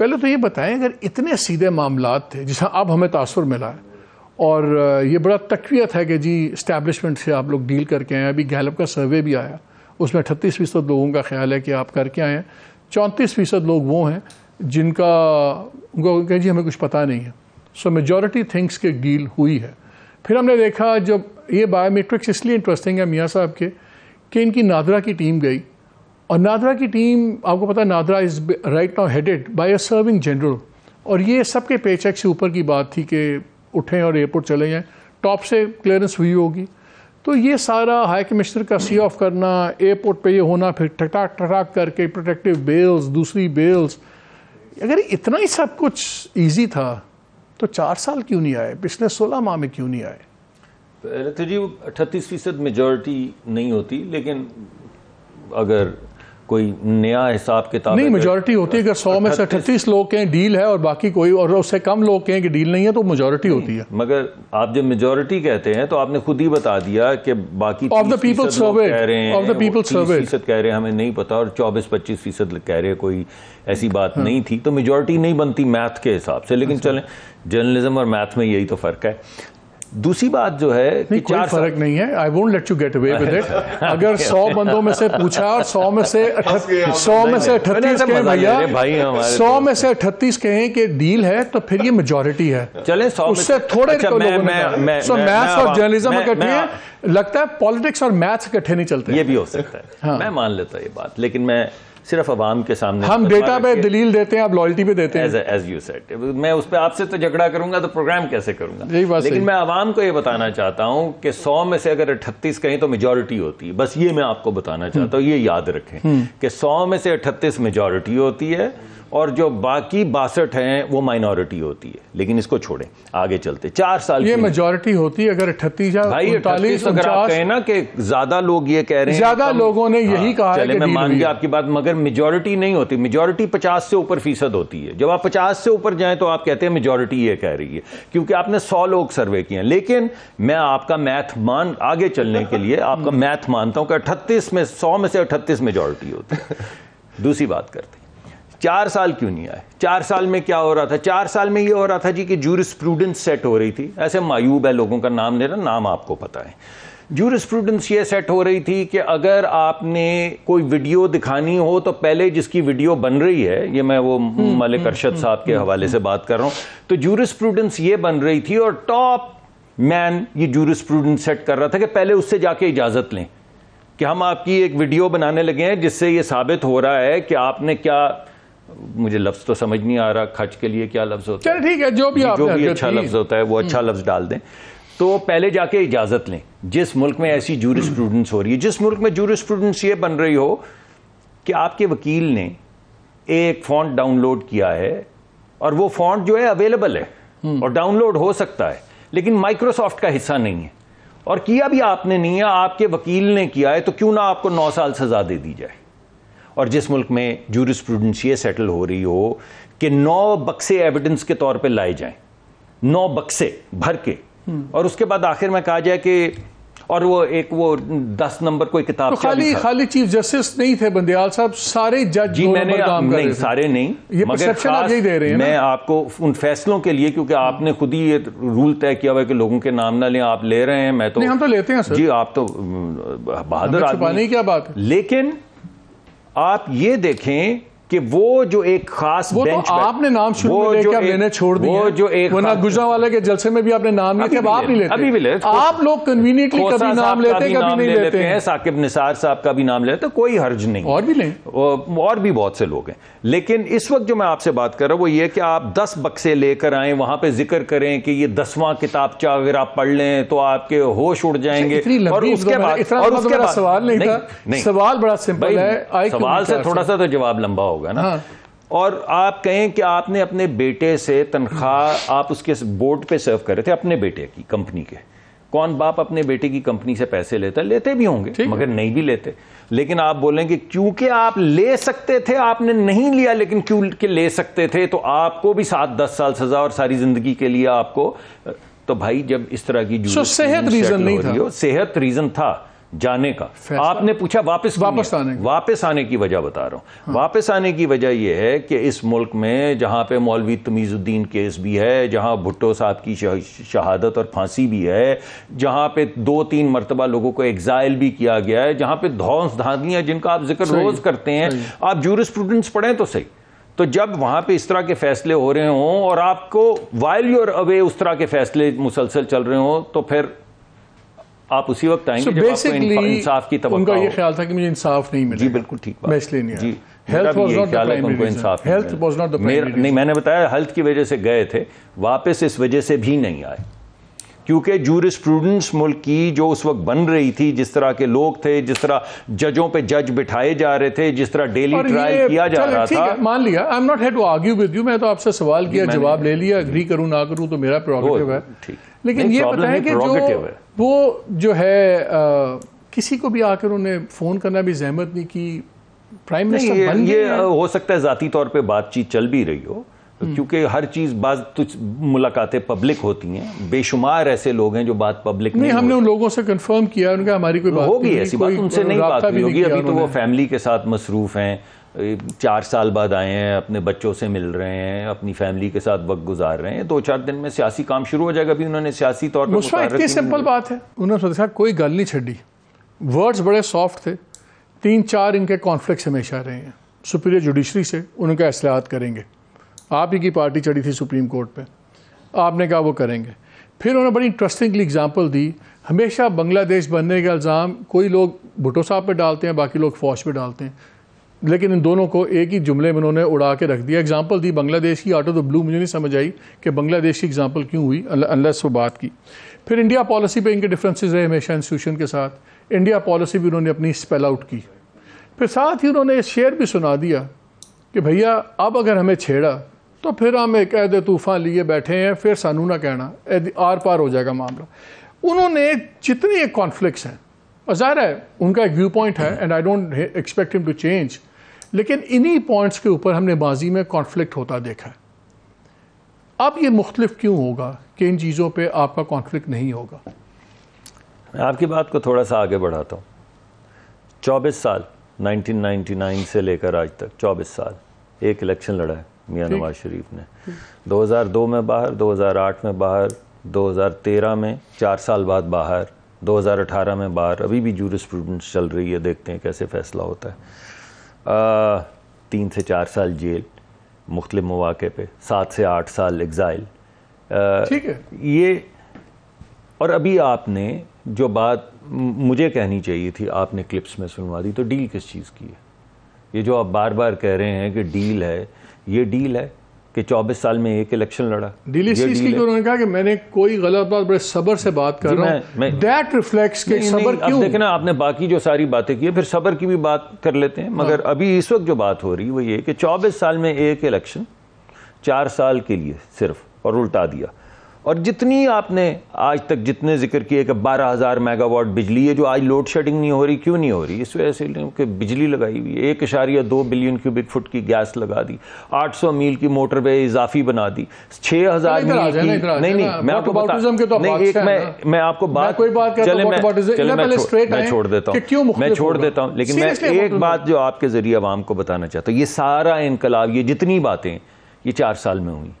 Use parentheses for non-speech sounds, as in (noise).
पहले तो ये बताएं अगर इतने सीधे मामला थे जिसमें अब हमें तासर मिला है और ये बड़ा तकवीत है कि जी इस्टेबलिशमेंट से आप लोग डील करके आए अभी गैलप का सर्वे भी आया उसमें अठतीस फ़ीसद लोगों का ख्याल है कि आप करके आए हैं चौंतीस फ़ीसद लोग वो हैं जिनका उनको कहें जी हमें कुछ पता नहीं है सो मेजॉरिटी थिंग्स के डील हुई है फिर हमने देखा जब ये बायोमेट्रिक्स इसलिए इंटरेस्टिंग है मियाँ साहब के कि इनकी नादरा की टीम गई और नादरा की टीम आपको पता है NADRA is right now headed by a serving general और ये सबके पेचेक से ऊपर की बात थी कि उठें और एयरपोर्ट चले जाएँ टॉप से क्लियरेंस हुई होगी तो ये सारा हाई कमिश्नर का सी ऑफ करना एयरपोर्ट पे ये होना फिर टटाक टटाक करके प्रोटेक्टिव बेल्स दूसरी बेल्स अगर इतना ही सब कुछ इजी था तो चार साल क्यों नहीं आए पिछले सोलह माह में क्यों नहीं आए तो जी अठतीस फीसद मेजोरिटी नहीं होती लेकिन अगर कोई नया हिसाब किताब नहीं मेजोरिटी तो होती है अगर सौ में से अठतीस लोग कहें डील है और बाकी कोई और उससे कम लोग कहें कि डील नहीं है तो मेजोरिटी होती है मगर आप जब मेजोरिटी कहते हैं तो आपने खुद ही बता दिया कि बाकी ऑफ द पीपल सर्वे कह रहे हैं ऑफ द पीपल सर्वे फीसद कह रहे हैं हमें नहीं पता और चौबीस पच्चीस फीसद कह रहे हैं कोई ऐसी बात हाँ। नहीं थी तो मेजोरिटी नहीं बनती मैथ के हिसाब से लेकिन अच्छा। चलें जर्नलिज्म और मैथ में यही तो फ़र्क है दूसरी बात जो है नहीं, कि चार फर्क नहीं है I won't let you get away with it अगर सौ बंदों में से पूछा और सौ में से (laughs) सौ में से अठतीस कहें भैया सौ में से अठतीस कहें कि डील है तो फिर ये मेजोरिटी है चले सौ उससे थोड़े अच्छा, तो मैथ्स और जर्नलिज्म लगता है पॉलिटिक्स और मैथ्स इकट्ठे नहीं चलते ये भी हो सकता है हाँ। मैं मान लेता ये बात लेकिन मैं सिर्फ अवाम के सामने हम डेटा पे दलील देते हैं आप लॉयल्टी पे देते हैं एज यू सेट मैं उस पर आपसे तो झगड़ा करूंगा तो प्रोग्राम कैसे करूंगा यही बात लेकिन मैं आवाम को ये बताना चाहता हूं कि सौ में से अगर अट्ठतीस कहें तो मेजोरिटी होती है बस ये मैं आपको बताना चाहता हूँ ये याद रखें हम्म। कि सौ में से अट्ठतीस मेजोरिटी होती है और जो बाकी बासठ हैं वो माइनॉरिटी होती है लेकिन इसको छोड़ें आगे चलते चार साल ये मेजोरिटी होती है अगर अट्ठतीस भाई अट्ठालीस अगर आप कहें ना कि ज्यादा लोग ये कह रहे हैं ज्यादा लोगों ने यही हाँ, कहा चले मैं मान गया आपकी बात मगर मेजोरिटी नहीं होती मेजोरिटी पचास से ऊपर फीसद होती है जब आप पचास से ऊपर जाए तो आप कहते हैं मेजोरिटी ये कह रही है क्योंकि आपने सौ लोग सर्वे किए लेकिन मैं आपका मैथ मान आगे चलने के लिए आपका मैथ (laughs) मानता हूं कि अठतीस में सौ में से अठतीस मेजोरिटी होती है दूसरी बात करते चार साल क्यों नहीं आए चार साल में क्या हो रहा था चार साल में ये हो रहा था जी कि जूरिस्प्रूडेंस सेट हो रही थी ऐसे मायूब है लोगों का नाम लेना नाम आपको पता है जूरिस्प्रूडेंस ये सेट हो रही थी कि अगर आपने कोई वीडियो दिखानी हो तो पहले जिसकी वीडियो बन रही है ये मैं वो हम्म, मलिक हम्म, अरशद हम्म, साहब के हवाले से बात कर रहा हूँ तो जूरिस्प्रूडेंस ये बन रही थी और टॉप मैन ये जूरिस्प्रूडेंस सेट कर रहा था कि पहले उससे जाके इजाज़त लें कि हम आपकी एक वीडियो बनाने लगे हैं जिससे ये साबित हो रहा है कि आपने क्या मुझे लफ्ज तो समझ नहीं आ रहा खर्च के लिए क्या लफ्ज होता है ठीक है जो भी जो भी अच्छा लफ्ज होता है वो हम्म। अच्छा लफ्ज डाल दें तो पहले जाके इजाजत लें जिस मुल्क में ऐसी जूरिस स्टूडेंट्स हो रही है जिस मुल्क में जूर स्टूडेंट्स ये बन रही हो कि आपके वकील ने एक फॉन्ट डाउनलोड किया है और वो फॉन्ट जो है अवेलेबल है हम्म। और डाउनलोड हो सकता है लेकिन माइक्रोसॉफ्ट का हिस्सा नहीं है और किया भी आपने नहीं है आपके वकील ने किया है तो क्यों ना आपको नौ साल सजा दे दी जाए और जिस मुल्क में जूरिस्प्रूडेंस ये सेटल हो रही हो कि नौ बक्से एविडेंस के तौर पे लाए जाएं नौ बक्से भर के हम्म। और उसके बाद आखिर में कहा जाए कि और वो एक वो दस नंबर कोई किताब तो खाली खाली चीफ जस्टिस नहीं थे बंदियाल साहब सारे जज जी मैंने काम नहीं सारे नहीं ये मगर खास आप दे रहे हैं मैं आपको उन फैसलों के लिए क्योंकि आपने खुद ही ये रूल तय किया हुआ है कि लोगों के नाम ना लें आप ले रहे हैं मैं तो नहीं हम तो लेते हैं सर जी आप तो बहादुर आदमी क्या बात लेकिन आप ये देखें कि वो जो एक खास वो बेंच तो आपने नाम शुरू में लेके आप मैंने छोड़ दिया वो जो एक वरना गुजरा वाले के जलसे में भी आपने नाम लिया आप नहीं लेते अभी भी लेते आप लोग कन्वीनियंटली कभी नाम लेते कभी नहीं लेते हैं साकिब निसार साहब का भी नाम लेते कोई हर्ज नहीं और भी लें और भी बहुत से लोग हैं लेकिन इस वक्त जो मैं आपसे बात कर रहा हूं वो ये कि आप दस बक्से लेकर आए वहां पे जिक्र करें कि ये दसवां किताब किताबचा अगर आप पढ़ लें तो आपके होश उड़ अच्छा, जाएंगे और उसके बाद और तो उसके बाद सवाल नहीं था सवाल बड़ा सिंपल है सवाल से थोड़ा सा तो जवाब लंबा होगा होगा ना हाँ। और आप कहें कि आपने अपने बेटे से तनख्वाह आप उसके बोर्ड पे सर्व कर रहे थे अपने बेटे की कंपनी के कौन बाप अपने बेटे की कंपनी से पैसे लेता लेते भी होंगे मगर नहीं भी लेते लेकिन आप बोलेंगे क्योंकि आप ले सकते थे आपने नहीं लिया लेकिन क्योंकि ले सकते थे तो आपको भी सात दस साल सजा और सारी जिंदगी के लिए आपको तो भाई जब इस तरह की जो सेहत रीजन नहीं था सेहत रीजन था जाने का आपने पूछा वापस वापस आने वापस आने की वजह बता रहा हूँ हाँ। वापस आने की वजह यह है कि इस मुल्क में जहाँ पे मौलवी तमीज़ुद्दीन केस भी है जहाँ भुट्टो साहब की शहादत और फांसी भी है जहाँ पे दो तीन मरतबा लोगों को एग्जाइल भी किया गया है जहाँ पे धौस धांधियाँ जिनका आप जिक्र रोज करते हैं आप स्टूडेंट्स पढ़ें तो सही तो जब वहाँ पे इस तरह के फैसले हो रहे हों और आपको वाइल योर अवे उस तरह के फैसले मुसलसल चल रहे हों तो फिर आप उसी वक्त आएंगे so जब आपको इंसाफ की तवक्को उनका ये ख्याल था कि मुझे इंसाफ नहीं मिला जी बिल्कुल ठीक बात मैं इसलिए नहीं जी health was not the primary इंसाफ हेल्थ वाज नॉट द नहीं मैंने बताया हेल्थ की वजह से गए थे वापस इस वजह से भी नहीं आए क्योंकि जूरिस्प्रूडेंस मुल्क की जो उस वक्त बन रही थी जिस तरह के लोग थे जिस तरह जजों पे जज बिठाए जा रहे थे जिस तरह डेली ट्रायल किया जा रहा था मान लिया I am not here to argue with you मैं तो आपसे सवाल किया जवाब ले लिया अग्री करूं ना करूं तो मेरा प्रोगेटिव है लेकिन ये पता है कि जो वो जो है किसी को भी आकर उन्हें फोन करना भी जहमत नहीं की प्राइम मिनिस्टर ये, ये हो सकता है जाती तौर पे बातचीत चल भी रही हो तो हम्म। क्योंकि हर चीज बात कुछ मुलाकातें पब्लिक होती हैं बेशुमार ऐसे लोग हैं जो बात पब्लिक नहीं, नहीं हमने उन लोगों से कंफर्म किया उनका हमारी कोई बात होगी ऐसी बात उनसे नहीं बात हुई होगी अभी तो वो फैमिली के साथ मसरूफ हैं चार साल बाद आए हैं अपने बच्चों से मिल रहे हैं अपनी फैमिली के साथ वक्त गुजार रहे हैं दो चार दिन में सियासी काम शुरू हो जाएगा अभी उन्होंने सियासी तौर पर इतनी सिंपल बात है उन्होंने साहब कोई गल नहीं छड़ी वर्ड्स बड़े सॉफ्ट थे तीन चार इनके कॉन्फ्लिक्ट हमेशा रहे हैं सुपीरियर जुडिशरी से उनका असलाहत करेंगे आप ही की पार्टी चढ़ी थी सुप्रीम कोर्ट पे आपने कहा वो करेंगे फिर उन्होंने बड़ी इंटरेस्टिंगली एग्जांपल दी हमेशा बांग्लादेश बनने का इल्ज़ाम कोई लोग भुटो साहब पे डालते हैं बाकी लोग फौज पे डालते हैं लेकिन इन दोनों को एक ही जुमले में उन्होंने उड़ा के रख दिया एग्जाम्पल दी बांग्लादेश की आटो द ब्लू मुझे नहीं समझ आई कि बांग्लादेश की एग्जाम्पल क्यों हुई अनलेस वो बात की फिर इंडिया पॉलिसी पर इनके डिफ्रेंस रहे हमेशा इंस्टीट्यूशन के साथ इंडिया पॉलिसी भी उन्होंने अपनी स्पेल आउट की फिर साथ ही उन्होंने शेयर भी सुना दिया कि भैया अब अगर हमें छेड़ा तो फिर हम एक ऐद तूफ़ान लिए बैठे हैं फिर सानू ना कहना आर पार हो जाएगा मामला उन्होंने जितने एक कॉन्फ्लिक्स हैं ज़ाहिर है उनका एक व्यू पॉइंट है and I don't expect him to change लेकिन इन्हीं पॉइंट्स के ऊपर हमने माजी में कॉन्फ्लिक्ट होता देखा है अब ये मुख्तलिफ क्यों होगा कि इन चीज़ों पर आपका कॉन्फ्लिक्ट नहीं होगा मैं आपकी बात को थोड़ा सा आगे बढ़ाता हूँ चौबीस साल 1999 से लेकर आज तक चौबीस साल एक इलेक्शन लड़ा है मियाँ नवाज शरीफ ने 2002 में बाहर 2008 में बाहर 2013 में चार साल बाद बाहर 2018 में बाहर अभी भी जूर स्टूडेंट्स चल रही है देखते हैं कैसे फ़ैसला होता है आ, तीन से चार साल जेल मुख्त मौाक़े पर सात से आठ साल एग्ज़ाइल ठीक है ये और अभी आपने जो बात मुझे कहनी चाहिए थी आपने क्लिप्स में सुनवा दी तो डील किस चीज़ की है ये जो आप बार बार कह रहे हैं कि डील है ये डील है कि 24 साल में एक इलेक्शन लड़ा डील इस की उन्होंने कहा कि मैंने कोई गलत बात बड़े सबर से बात कर रहा हूँ दैट रिफ्लेक्ट्स के सबर क्यों देखना आपने बाकी जो सारी बातें की है फिर सबर की भी बात कर लेते हैं मगर हाँ। अभी इस वक्त जो बात हो रही है वो ये कि 24 साल में एक इलेक्शन चार साल के लिए सिर्फ और उल्टा दिया और जितनी आपने आज तक जितने जिक्र किए कि बारह हज़ार मेगावाट बिजली है जो आज लोड शेडिंग नहीं हो रही क्यों नहीं हो रही इस वजह से कि बिजली लगाई हुई है एक इशारिया दो बिलियन क्यूबिक फुट की गैस लगा दी आठ सौ मील की मोटर वे इजाफी बना दी छः हज़ार मील की नहीं नहीं मैं आपको बता तो मैं मैं आपको बात चले मैं छोड़ देता हूँ मैं छोड़ देता हूँ लेकिन मैं एक बात जो आपके ज़रिए आवाम को बताना चाहता हूँ ये सारा इनकलाब ये जितनी बातें ये चार साल में हुई